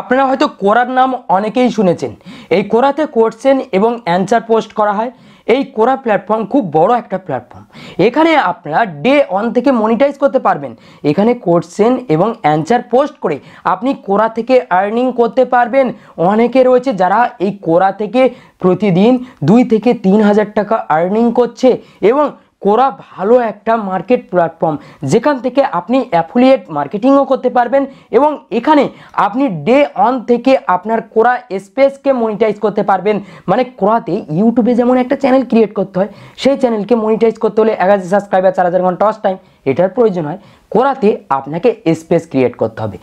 আপনারা হয়তো কোরার নাম অনেকেই শুনেছেন এই কোরাতে কোশ্চেন এবং অ্যান্সার পোস্ট করা হয় এই কোরা প্ল্যাটফর্ম খুব বড় একটা প্ল্যাটফর্ম এখানে আপনারা ডে অন থেকে মনিটাইজ করতে পারবেন এখানে করছেন এবং অ্যান্সার পোস্ট করে আপনি কোরা থেকে আর্নিং করতে পারবেন অনেকে রয়েছে যারা এই কোরা থেকে প্রতিদিন দুই থেকে তিন হাজার টাকা আর্নিং করছে এবং কোরা ভালো একটা মার্কেট প্ল্যাটফর্ম যেখান থেকে আপনি অ্যাফিলিয়েট মার্কেটিংও করতে পারবেন এবং এখানে আপনি ডে অন থেকে আপনার কোরা স্পেসকে মনিটাইজ করতে পারবেন মানে কোরাতে ইউটিউবে যেমন একটা চ্যানেল ক্রিয়েট করতে হয় সেই চ্যানেলকে মনিটাইজ করতে হলে এক হাজার সাবস্ক্রাইবার চার হাজার ঘন্টা টস টাইম এটার প্রয়োজন হয় কোরাতে আপনাকে স্পেস ক্রিয়েট করতে হবে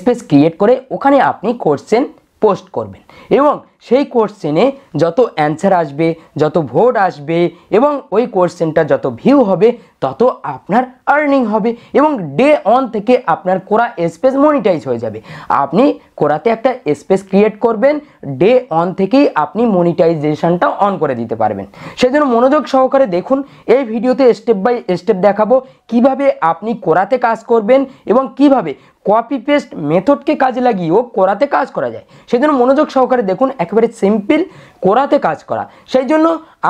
স্পেস ক্রিয়েট করে ওখানে আপনি করছেন পোস্ট করবেন এবং সেই কোশ্চেনে যত অ্যান্সার আসবে যত ভোট আসবে এবং ওই কোশ্চেনটা যত ভিউ হবে তত আপনার আর্নিং হবে এবং ডে অন থেকে আপনার কোরা স্পেস মনিটাইজ হয়ে যাবে আপনি কোরাতে একটা স্পেস ক্রিয়েট করবেন ডে অন থেকেই আপনি মনিটাইজেশনটা অন করে দিতে পারবেন সেজন্য মনোযোগ সহকারে দেখুন এই ভিডিওতে স্টেপ বাই স্টেপ দেখাবো কিভাবে আপনি কোরাতে কাজ করবেন এবং কিভাবে কপি পেস্ট মেথডকে কাজে লাগিয়েও কোরাতে কাজ করা যায় সেই জন্য মনোযোগ সহকারে দেখুন একেবারে সিম্পল কোরাতে কাজ করা সেই জন্য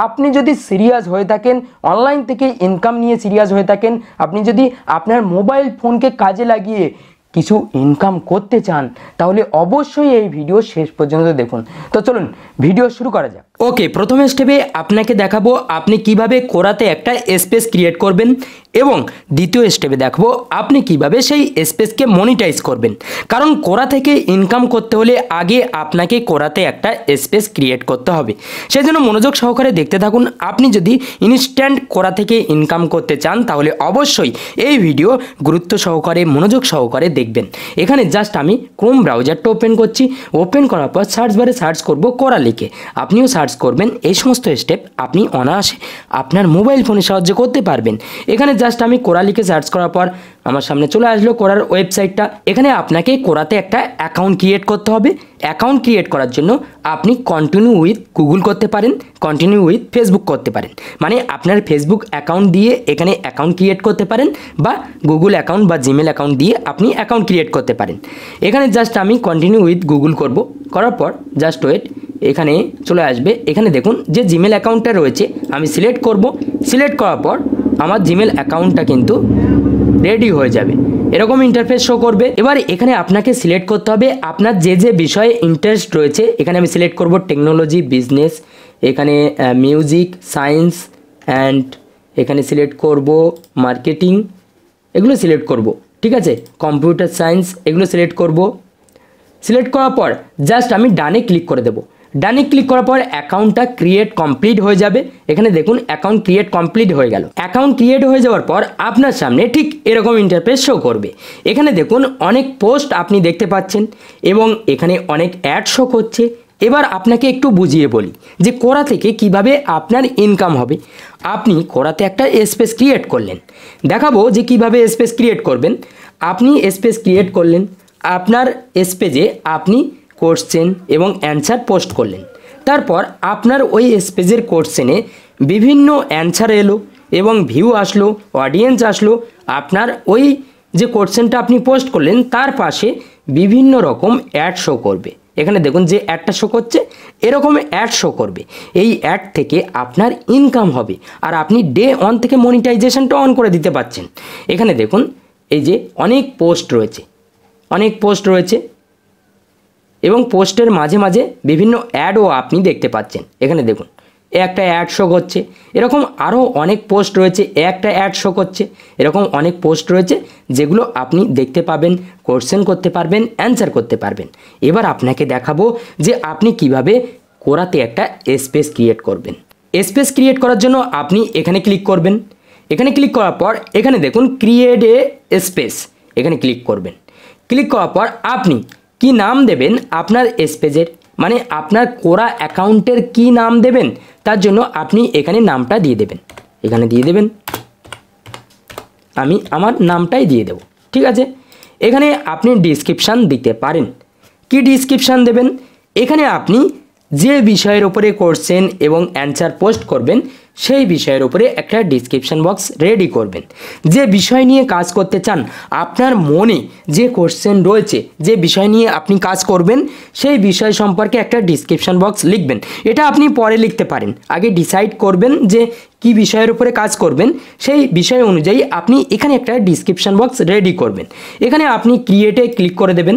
আপনি যদি সিরিয়াস হয়ে থাকেন অনলাইন থেকে ইনকাম নিয়ে সিরিয়াস হয়ে থাকেন আপনি যদি আপনার মোবাইল ফোনকে কাজে লাগিয়ে কিছু ইনকাম করতে চান তাহলে অবশ্যই এই ভিডিও শেষ পর্যন্ত দেখুন তো চলুন ভিডিও শুরু করা যাক ওকে প্রথম স্টেপে আপনাকে দেখাবো আপনি কিভাবে কোরাতে একটা স্পেস ক্রিয়েট করবেন এবং দ্বিতীয় স্টেপে দেখবো আপনি কিভাবে সেই স্পেসকে মনিটাইজ করবেন কারণ কোরা থেকে ইনকাম করতে হলে আগে আপনাকে কোরাতে একটা স্পেস ক্রিয়েট করতে হবে সেই জন্য মনোযোগ সহকারে দেখতে থাকুন আপনি যদি ইনস্ট্যান্ট কোরা থেকে ইনকাম করতে চান তাহলে অবশ্যই এই ভিডিও গুরুত্ব সহকারে মনোযোগ সহকারে দেখবেন এখানে জাস্ট আমি ক্রোম ব্রাউজারটা ওপেন করছি ওপেন করার পর সার্চ বারে সার্চ করব করা লিখে আপনিও সার্চ করবেন এই সমস্ত স্টেপ আপনি অনায়াসে আপনার মোবাইল ফোনে সাহায্য করতে পারবেন এখানে জাস্ট আমি কোরা লিখে সার্চ করার পর আমার সামনে চলে আসলো কোরার ওয়েবসাইটটা এখানে আপনাকে কোরাতে একটা অ্যাকাউন্ট ক্রিয়েট করতে হবে অ্যাকাউন্ট ক্রিয়েট করার জন্য আপনি কন্টিনিউ উইথ গুগল করতে পারেন কন্টিনিউ উইথ ফেসবুক করতে পারেন মানে আপনার ফেসবুক অ্যাকাউন্ট দিয়ে এখানে অ্যাকাউন্ট ক্রিয়েট করতে পারেন বা গুগল অ্যাকাউন্ট বা জিমেল অ্যাকাউন্ট দিয়ে আপনি অ্যাকাউন্ট ক্রিয়েট করতে পারেন এখানে জাস্ট আমি কন্টিনিউ উইথ গুগল করব করার পর জাস্ট ওয়েট এখানে চলে আসবে এখানে দেখুন যে জিমেল অ্যাকাউন্টটা রয়েছে আমি সিলেক্ট করব সিলেক্ট করার পর আমার জিমেল অ্যাকাউন্টটা কিন্তু রেডি হয়ে যাবে এরকম ইন্টারফেস শো করবে এবার এখানে আপনাকে সিলেক্ট করতে হবে আপনার যে যে বিষয়ে ইন্টারেস্ট রয়েছে এখানে আমি সিলেক্ট করব টেকনোলজি বিজনেস এখানে মিউজিক সায়েন্স অ্যান্ড এখানে সিলেক্ট করব মার্কেটিং এগুলো সিলেক্ট করব ঠিক আছে কম্পিউটার সায়েন্স এগুলো সিলেক্ট করব সিলেক্ট করার পর জাস্ট আমি ডানে ক্লিক করে দেবো ডানে ক্লিক করার পর অ্যাকাউন্টটা ক্রিয়েট কমপ্লিট হয়ে যাবে এখানে দেখুন অ্যাকাউন্ট ক্রিয়েট কমপ্লিট হয়ে গেল অ্যাকাউন্ট ক্রিয়েট হয়ে যাওয়ার পর আপনার সামনে ঠিক এরকম ইন্টারফেস শো করবে এখানে দেখুন অনেক পোস্ট আপনি দেখতে পাচ্ছেন এবং এখানে অনেক অ্যাড শো করছে এবার আপনাকে একটু বুঝিয়ে বলি যে কোরা থেকে কিভাবে আপনার ইনকাম হবে আপনি কোরাতে একটা স্পেস ক্রিয়েট করলেন দেখাবো যে কিভাবে স্পেস ক্রিয়েট করবেন আপনি স্পেস ক্রিয়েট করলেন আপনার স্পেজে আপনি কোশ্চেন এবং অ্যান্সার পোস্ট করলেন তারপর আপনার ওই স্পেজের কোশ্চেনে বিভিন্ন অ্যান্সার এলো এবং ভিউ আসলো অডিয়েন্স আসলো আপনার ওই যে কোশ্চেনটা আপনি পোস্ট করলেন তার পাশে বিভিন্ন রকম অ্যাড শো করবে এখানে দেখুন যে অ্যাডটা শো করছে এরকম অ্যাড শো করবে এই অ্যাড থেকে আপনার ইনকাম হবে আর আপনি ডে ওয়ান থেকে মনিটাইজেশনটা অন করে দিতে পারছেন এখানে দেখুন এই যে অনেক পোস্ট রয়েছে অনেক পোস্ট রয়েছে এবং পোস্টের মাঝে মাঝে বিভিন্ন অ্যাডও আপনি দেখতে পাচ্ছেন এখানে দেখুন একটা অ্যাড শো করছে এরকম আরও অনেক পোস্ট রয়েছে একটা অ্যাড শো করছে এরকম অনেক পোস্ট রয়েছে যেগুলো আপনি দেখতে পাবেন কোশ্চেন করতে পারবেন অ্যান্সার করতে পারবেন এবার আপনাকে দেখাবো যে আপনি কিভাবে কোরাতে একটা স্পেস ক্রিয়েট করবেন স্পেস ক্রিয়েট করার জন্য আপনি এখানে ক্লিক করবেন এখানে ক্লিক করার পর এখানে দেখুন ক্রিয়েট এ স্পেস এখানে ক্লিক করবেন ক্লিক করার পর আপনি কি নাম দেবেন আপনার স্পেজের মানে আপনার কোরা অ্যাকাউন্টের কি নাম দেবেন তার জন্য আপনি এখানে নামটা দিয়ে দেবেন এখানে দিয়ে দেবেন আমি আমার নামটাই দিয়ে দেব ঠিক আছে এখানে আপনি ডিসক্রিপশান দিতে পারেন কি ডিসক্রিপশান দেবেন এখানে আপনি যে বিষয়ের ওপরে করছেন এবং অ্যান্সার পোস্ট করবেন সেই বিষয়ের উপরে একটা ডিসক্রিপশান বক্স রেডি করবেন যে বিষয় নিয়ে কাজ করতে চান আপনার মনে যে কোশ্চেন রয়েছে যে বিষয় নিয়ে আপনি কাজ করবেন সেই বিষয় সম্পর্কে একটা ডিসক্রিপশান বক্স লিখবেন এটা আপনি পরে লিখতে পারেন আগে ডিসাইড করবেন যে কি বিষয়ের উপরে কাজ করবেন সেই বিষয় অনুযায়ী আপনি এখানে একটা ডিসক্রিপশান বক্স রেডি করবেন এখানে আপনি ক্রিয়েটে ক্লিক করে দেবেন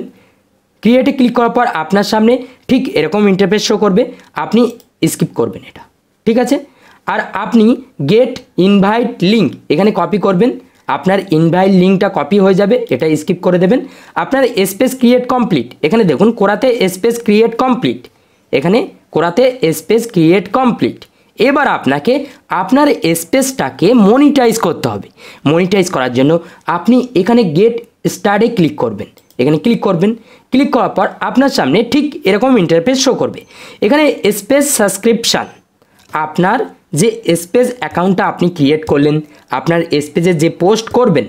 ক্রিয়েটে ক্লিক করার পর আপনার সামনে ঠিক এরকম ইন্টারফেস শো করবে আপনি স্কিপ করবেন এটা ঠিক আছে আর আপনি গেট ইনভাইট লিঙ্ক এখানে কপি করবেন আপনার ইনভাইট লিঙ্কটা কপি হয়ে যাবে এটা স্কিপ করে দেবেন আপনার স্পেস ক্রিয়েট কমপ্লিট এখানে দেখুন কোরাতে স্পেস ক্রিয়েট কমপ্লিট এখানে কোরাতে স্পেস ক্রিয়েট কমপ্লিট এবার আপনাকে আপনার স্পেসটাকে মনিটাইজ করতে হবে মনিটাইজ করার জন্য আপনি এখানে গেট স্টারে ক্লিক করবেন এখানে ক্লিক করবেন ক্লিক করার পর আপনার সামনে ঠিক এরকম ইন্টারফেস শো করবে এখানে স্পেস সাবস্ক্রিপশান আপনার যে স্পেস অ্যাকাউন্টটা আপনি ক্রিয়েট করলেন আপনার স্পেসে যে পোস্ট করবেন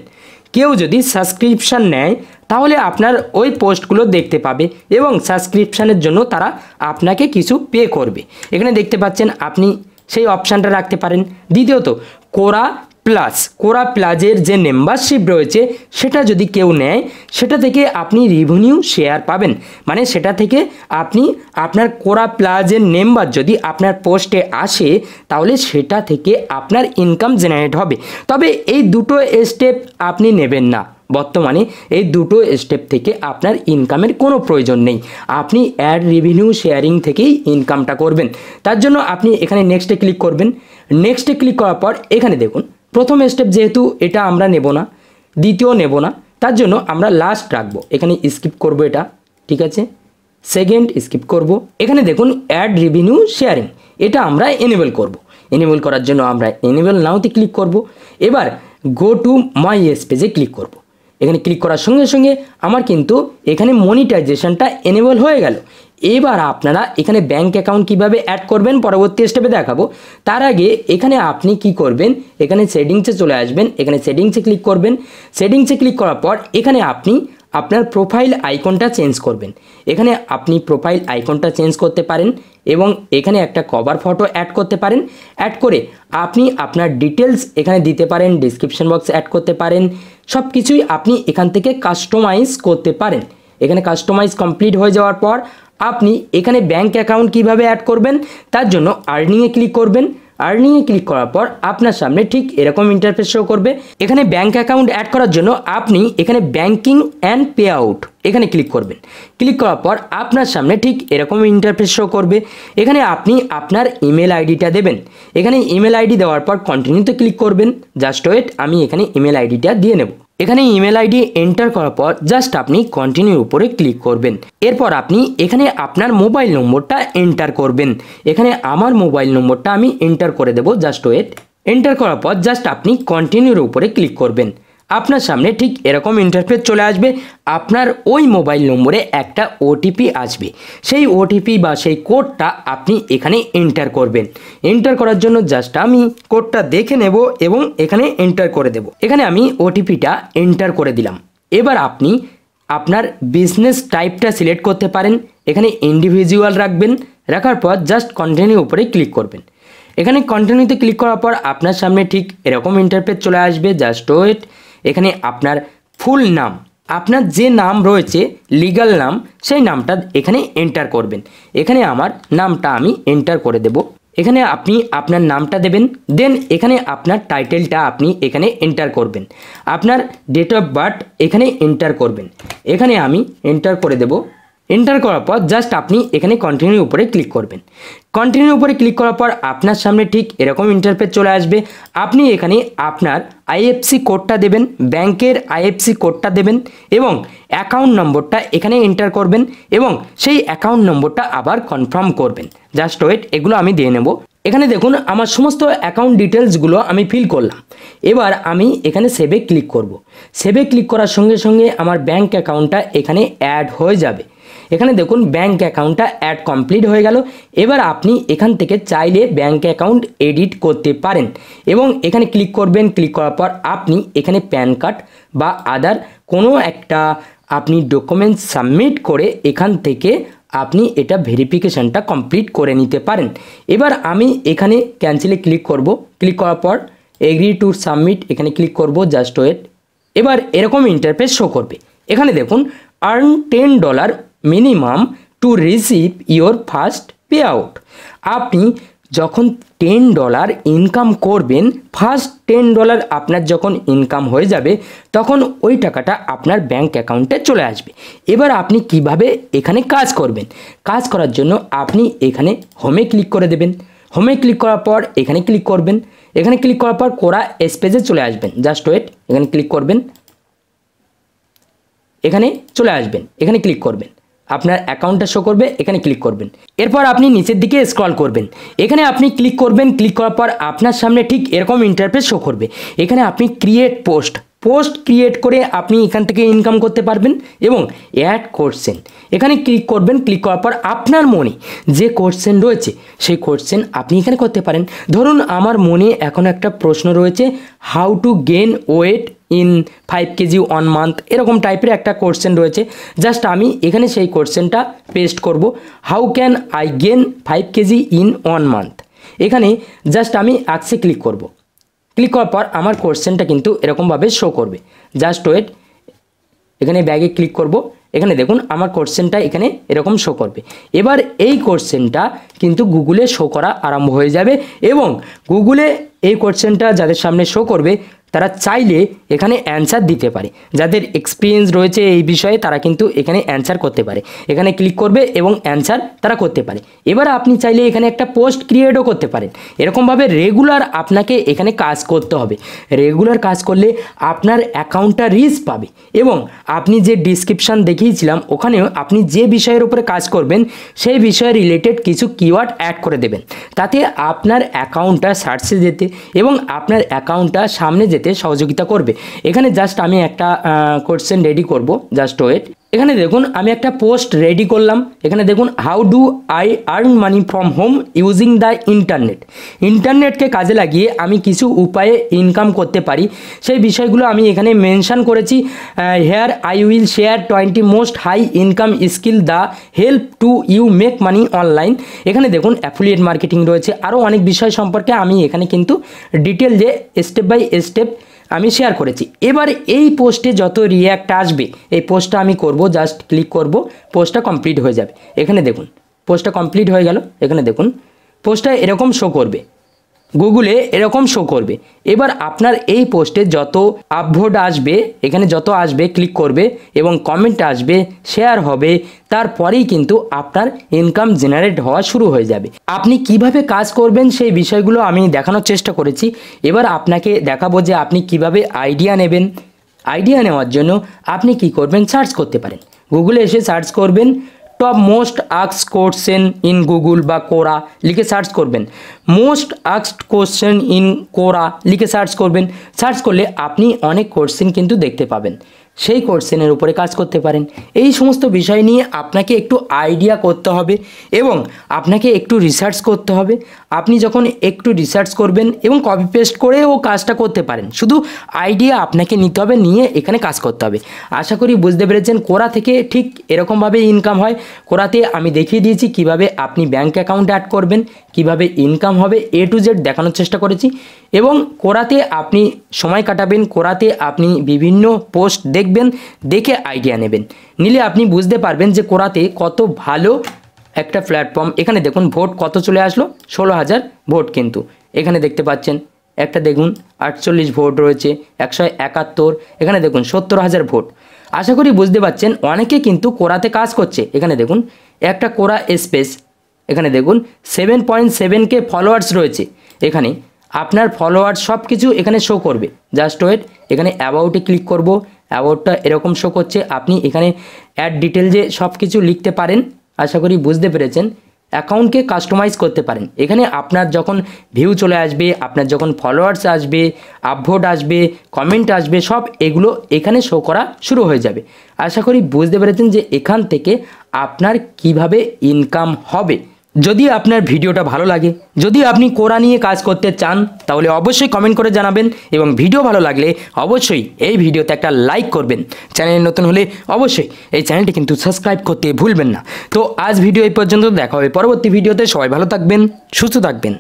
কেউ যদি সাবস্ক্রিপশান নেয় তাহলে আপনার ওই পোস্টগুলো দেখতে পাবে এবং সাবস্ক্রিপশানের জন্য তারা আপনাকে কিছু পে করবে এখানে দেখতে পাচ্ছেন আপনি সেই অপশানটা রাখতে পারেন দ্বিতীয়ত কোরা প্লাস কোরা প্লাজের যে মেম্বারশিপ রয়েছে সেটা যদি কেউ নেয় সেটা থেকে আপনি রিভিনিউ শেয়ার পাবেন মানে সেটা থেকে আপনি আপনার কোরা প্লাজের মেম্বার যদি আপনার পোস্টে আসে তাহলে সেটা থেকে আপনার ইনকাম জেনারেট হবে তবে এই দুটো স্টেপ আপনি নেবেন না বর্তমানে এই দুটো স্টেপ থেকে আপনার ইনকামের কোনো প্রয়োজন নেই আপনি অ্যাড রিভিনিউ শেয়ারিং থেকেই ইনকামটা করবেন তার জন্য আপনি এখানে নেক্সটে ক্লিক করবেন নেক্সটে ক্লিক করার পর এখানে দেখুন প্রথম স্টেপ যেহেতু এটা আমরা নেব না দ্বিতীয় নেব না তার জন্য আমরা লাস্ট রাখবো এখানে স্কিপ করব এটা ঠিক আছে সেকেন্ড স্কিপ করব এখানে দেখুন অ্যাড রেভিনিউ শেয়ারিং এটা আমরা এনেবল করব এনেবল করার জন্য আমরা এনেবল নাওতে ক্লিক করব এবার গো টু মাই পেজে ক্লিক করব এখানে ক্লিক করার সঙ্গে সঙ্গে আমার কিন্তু এখানে মনিটাইজেশনটা এনেবল হয়ে গেল এবার আপনারা এখানে ব্যাঙ্ক অ্যাকাউন্ট কিভাবে অ্যাড করবেন পরবর্তী স্টেপে দেখাবো তার আগে এখানে আপনি কি করবেন এখানে সেটিংসে চলে আসবেন এখানে সেটিংসে ক্লিক করবেন সেটিংসে ক্লিক করার পর এখানে আপনি আপনার প্রোফাইল আইকনটা চেঞ্জ করবেন এখানে আপনি প্রোফাইল আইকনটা চেঞ্জ করতে পারেন এবং এখানে একটা কভার ফটো অ্যাড করতে পারেন অ্যাড করে আপনি আপনার ডিটেলস এখানে দিতে পারেন ডিসক্রিপশন বক্স অ্যাড করতে পারেন সব কিছুই আপনি এখান থেকে কাস্টমাইজ করতে পারেন এখানে কাস্টমাইজ কমপ্লিট হয়ে যাওয়ার পর আপনি এখানে ব্যাঙ্ক অ্যাকাউন্ট কিভাবে অ্যাড করবেন তার জন্য আর্নিংয়ে ক্লিক করবেন আর্নিংয়ে ক্লিক করার পর আপনার সামনে ঠিক এরকম ইন্টারফেস শো করবে এখানে ব্যাঙ্ক অ্যাকাউন্ট অ্যাড করার জন্য আপনি এখানে ব্যাঙ্কিং অ্যান্ড পে আউট এখানে ক্লিক করবেন ক্লিক করার পর আপনার সামনে ঠিক এরকম ইন্টারফেস শো করবে এখানে আপনি আপনার ইমেল আইডিটা দেবেন এখানে ইমেল আইডি দেওয়ার পর কন্টিনিউতে ক্লিক করবেন জাস্ট ওয়েট আমি এখানে ইমেল আইডিটা দিয়ে নেব এখানে ইমেল আইডি এন্টার করার পর জাস্ট আপনি কন্টিনিউর উপরে ক্লিক করবেন এরপর আপনি এখানে আপনার মোবাইল নম্বরটা এন্টার করবেন এখানে আমার মোবাইল নম্বরটা আমি এন্টার করে দেব জাস্ট ওয়েট এন্টার করার পর জাস্ট আপনি কন্টিনিউর উপরে ক্লিক করবেন আপনার সামনে ঠিক এরকম ইন্টারফেস চলে আসবে আপনার ওই মোবাইল নম্বরে একটা ওটিপি আসবে সেই ওটিপি বা সেই কোডটা আপনি এখানে এন্টার করবেন এন্টার করার জন্য জাস্ট আমি কোডটা দেখে নেব এবং এখানে এন্টার করে দেব এখানে আমি ওটিপিটা এন্টার করে দিলাম এবার আপনি আপনার বিজনেস টাইপটা সিলেক্ট করতে পারেন এখানে ইন্ডিভিজুয়াল রাখবেন রাখার পর জাস্ট কন্টিনিউ উপরে ক্লিক করবেন এখানে কন্টিনিউতে ক্লিক করার পর আপনার সামনে ঠিক এরকম ইন্টারফেস চলে আসবে জাস্ট ওয়েট এখানে আপনার ফুল নাম আপনার যে নাম রয়েছে লিগাল নাম সেই নামটা এখানে এন্টার করবেন এখানে আমার নামটা আমি এন্টার করে দেব এখানে আপনি আপনার নামটা দেবেন দেন এখানে আপনার টাইটেলটা আপনি এখানে এন্টার করবেন আপনার ডেট অফ বার্থ এখানে এন্টার করবেন এখানে আমি এন্টার করে দেব এন্টার করার পর জাস্ট আপনি এখানে কন্টিনিউ উপরে ক্লিক করবেন কন্টিনিউ উপরে ক্লিক করার পর আপনার সামনে ঠিক এরকম ইন্টারফেস চলে আসবে আপনি এখানে আপনার আইএফসি কোডটা দেবেন ব্যাংকের আইএফসি কোডটা দেবেন এবং অ্যাকাউন্ট নম্বরটা এখানে এন্টার করবেন এবং সেই অ্যাকাউন্ট নম্বরটা আবার কনফার্ম করবেন জাস্ট ওয়েট এগুলো আমি দিয়ে নেব এখানে দেখুন আমার সমস্ত অ্যাকাউন্ট ডিটেলসগুলো আমি ফিল করলাম এবার আমি এখানে সেভে ক্লিক করব। সেভে ক্লিক করার সঙ্গে সঙ্গে আমার ব্যাঙ্ক অ্যাকাউন্টটা এখানে অ্যাড হয়ে যাবে এখানে দেখুন ব্যাঙ্ক অ্যাকাউন্টটা অ্যাড কমপ্লিট হয়ে গেল এবার আপনি এখান থেকে চাইলে ব্যাঙ্ক অ্যাকাউন্ট এডিট করতে পারেন এবং এখানে ক্লিক করবেন ক্লিক করার পর আপনি এখানে প্যান কার্ড বা আদার কোনো একটা আপনি ডকুমেন্ট সাবমিট করে এখান থেকে আপনি এটা ভেরিফিকেশানটা কমপ্লিট করে নিতে পারেন এবার আমি এখানে ক্যান্সেলে ক্লিক করব ক্লিক করার পর এগ্রি টু সাবমিট এখানে ক্লিক করব জাস্ট ওয়েট এবার এরকম ইন্টারফেস শো করবে এখানে দেখুন earn ten dollar minimum to receive your first payout আপনি যখন টেন ডলার ইনকাম করবেন ফার্স্ট টেন ডলার আপনার যখন ইনকাম হয়ে যাবে তখন ওই টাকাটা আপনার ব্যাঙ্ক অ্যাকাউন্টে চলে আসবে এবার আপনি কিভাবে এখানে কাজ করবেন কাজ করার জন্য আপনি এখানে হোমে ক্লিক করে দেবেন হোমে ক্লিক করার পর এখানে ক্লিক করবেন এখানে ক্লিক করার পর কোরা স্পেসে চলে আসবেন জাস্ট ওয়েট এখানে ক্লিক করবেন এখানে চলে আসবেন এখানে ক্লিক করবেন আপনার অ্যাকাউন্টটা শো করবে এখানে ক্লিক করবেন এরপর আপনি নিচের দিকে স্ক্রল করবেন এখানে আপনি ক্লিক করবেন ক্লিক করার পর আপনার সামনে ঠিক এরকম ইন্টারফেস শো করবে এখানে আপনি ক্রিয়েট পোস্ট পোস্ট ক্রিয়েট করে আপনি এখান থেকে ইনকাম করতে পারবেন এবং অ্যাড কোর্সেন এখানে ক্লিক করবেন ক্লিক করার পর আপনার মনে যে কোর্সেন রয়েছে সেই কোর্সেন আপনি এখানে করতে পারেন ধরুন আমার মনে এখন একটা প্রশ্ন রয়েছে how to gain weight in five kg one month এরকম টাইপের একটা কোশ্চেন রয়েছে জাস্ট আমি এখানে সেই কোশ্চেনটা পেস্ট করব how can I gain five kg in one month এখানে জাস্ট আমি অ্যাক্সে ক্লিক করব ক্লিক করার পর আমার কোশ্চেনটা কিন্তু এরকমভাবে শো করবে জাস্ট ওয়েট এখানে ব্যাগে ক্লিক করব এখানে দেখুন আমার কোশ্চেনটা এখানে এরকম শো করবে এবার এই কোশ্চেনটা কিন্তু গুগলে শো করা আরম্ভ হয়ে যাবে এবং গুগলে এই কোশ্চেনটা যাদের সামনে শো করবে তারা চাইলে এখানে অ্যান্সার দিতে পারে যাদের এক্সপিরিয়েন্স রয়েছে এই বিষয়ে তারা কিন্তু এখানে অ্যান্সার করতে পারে এখানে ক্লিক করবে এবং অ্যান্সার তারা করতে পারে এবার আপনি চাইলে এখানে একটা পোস্ট ক্রিয়েটও করতে পারেন এরকমভাবে রেগুলার আপনাকে এখানে কাজ করতে হবে রেগুলার কাজ করলে আপনার অ্যাকাউন্টটা রিচ পাবে এবং আপনি যে ডিসক্রিপশান দেখিয়েছিলাম ওখানেও আপনি যে বিষয়ের উপরে কাজ করবেন সেই বিষয়ে রিলেটেড কিছু কিওয়ার্ড অ্যাড করে দেবেন তাতে আপনার অ্যাকাউন্টটা সার্চে যেতে এবং আপনার অ্যাকাউন্টটা সামনে যেতে পেতে সহযোগিতা করবে এখানে জাস্ট আমি একটা কোয়েশ্চেন রেডি করব জাস্ট ওয়েট এখানে দেখুন আমি একটা পোস্ট রেডি করলাম এখানে দেখুন how do I earn money from home using the internet ইন্টারনেটকে কাজে লাগিয়ে আমি কিছু উপায়ে ইনকাম করতে পারি সেই বিষয়গুলো আমি এখানে মেনশান করেছি here I will share twenty most high income skill the help to you make money online এখানে দেখুন অ্যাফিলিয়েট মার্কেটিং রয়েছে আরও অনেক বিষয় সম্পর্কে আমি এখানে কিন্তু ডিটেল যে স্টেপ বাই স্টেপ আমি শেয়ার করেছি এবার এই পোস্টে যত রিয়্যাক্ট আসবে এই পোস্টটা আমি করব জাস্ট ক্লিক করব পোস্টটা কমপ্লিট হয়ে যাবে এখানে দেখুন পোস্টটা কমপ্লিট হয়ে গেল এখানে দেখুন পোস্টটা এরকম শো করবে গুগলে এরকম শো করবে এবার আপনার এই পোস্টে যত আপভোট আসবে এখানে যত আসবে ক্লিক করবে এবং কমেন্ট আসবে শেয়ার হবে তারপরেই কিন্তু আপনার ইনকাম জেনারেট হওয়া শুরু হয়ে যাবে আপনি কিভাবে কাজ করবেন সেই বিষয়গুলো আমি দেখানোর চেষ্টা করেছি এবার আপনাকে দেখাবো যে আপনি কিভাবে আইডিয়া নেবেন আইডিয়া নেওয়ার জন্য আপনি কি করবেন সার্চ করতে পারেন গুগলে এসে সার্চ করবেন টপ মোস্ট আক্স কোশ্চেন ইন গুগল বা কোরা লিখে সার্চ করবেন মোস্ট আক্সড কোশ্চেন ইন কোরা লিখে সার্চ করবেন সার্চ করলে আপনি অনেক কোশ্চেন কিন্তু দেখতে পাবেন সেই কোশ্চেনের উপরে কাজ করতে পারেন এই সমস্ত বিষয় নিয়ে আপনাকে একটু আইডিয়া করতে হবে এবং আপনাকে একটু রিসার্চ করতে হবে আপনি যখন একটু রিসার্চ করবেন এবং কপি পেস্ট করে ও কাজটা করতে পারেন শুধু আইডিয়া আপনাকে নিতে হবে নিয়ে এখানে কাজ করতে হবে আশা করি বুঝতে পেরেছেন কোরা থেকে ঠিক এরকমভাবে ইনকাম হয় কোরাতে আমি দেখিয়ে দিয়েছি কিভাবে আপনি ব্যাঙ্ক অ্যাকাউন্ট অ্যাড করবেন কিভাবে ইনকাম হবে এ টু জেড দেখানোর চেষ্টা করেছি এবং কোরাতে আপনি সময় কাটাবেন কোরাতে আপনি বিভিন্ন পোস্ট দেখবেন দেখে আইডিয়া নেবেন নিলে আপনি বুঝতে পারবেন যে কোরাতে কত ভালো একটা প্ল্যাটফর্ম এখানে দেখুন ভোট কত চলে আসলো ষোলো হাজার ভোট কিন্তু এখানে দেখতে পাচ্ছেন একটা দেখুন আটচল্লিশ ভোট রয়েছে একশো একাত্তর এখানে দেখুন সত্তর হাজার ভোট আশা করি বুঝতে পাচ্ছেন অনেকে কিন্তু কোরাতে কাজ করছে এখানে দেখুন একটা কোরা স্পেস এখানে দেখুন seven point seven K followers রয়েছে এখানে আপনার ফলোয়ার্স সব কিছু এখানে শো করবে জাস্ট ওয়েট এখানে অ্যাবাউটে ক্লিক করব অ্যাবাউটটা এরকম শো করছে আপনি এখানে অ্যাড ডিটেল যে সব কিছু লিখতে পারেন আশা করি বুঝতে পেরেছেন অ্যাকাউন্টকে কাস্টমাইজ করতে পারেন এখানে আপনার যখন ভিউ চলে আসবে আপনার যখন ফলোয়ার্স আসবে আপভোট আসবে কমেন্ট আসবে সব এগুলো এখানে শো করা শুরু হয়ে যাবে আশা করি বুঝতে পেরেছেন যে এখান থেকে আপনার কিভাবে ইনকাম হবে যদি আপনার ভিডিওটা ভালো লাগে যদি আপনি কোরা নিয়ে কাজ করতে চান তাহলে অবশ্যই কমেন্ট করে জানাবেন এবং ভিডিও ভালো লাগলে অবশ্যই এই ভিডিওতে একটা লাইক করবেন চ্যানেল নতুন হলে অবশ্যই এই চ্যানেলটি কিন্তু সাবস্ক্রাইব করতে ভুলবেন না তো আজ ভিডিও এই পর্যন্ত দেখা হবে পরবর্তী ভিডিওতে সবাই ভালো থাকবেন সুস্থ থাকবেন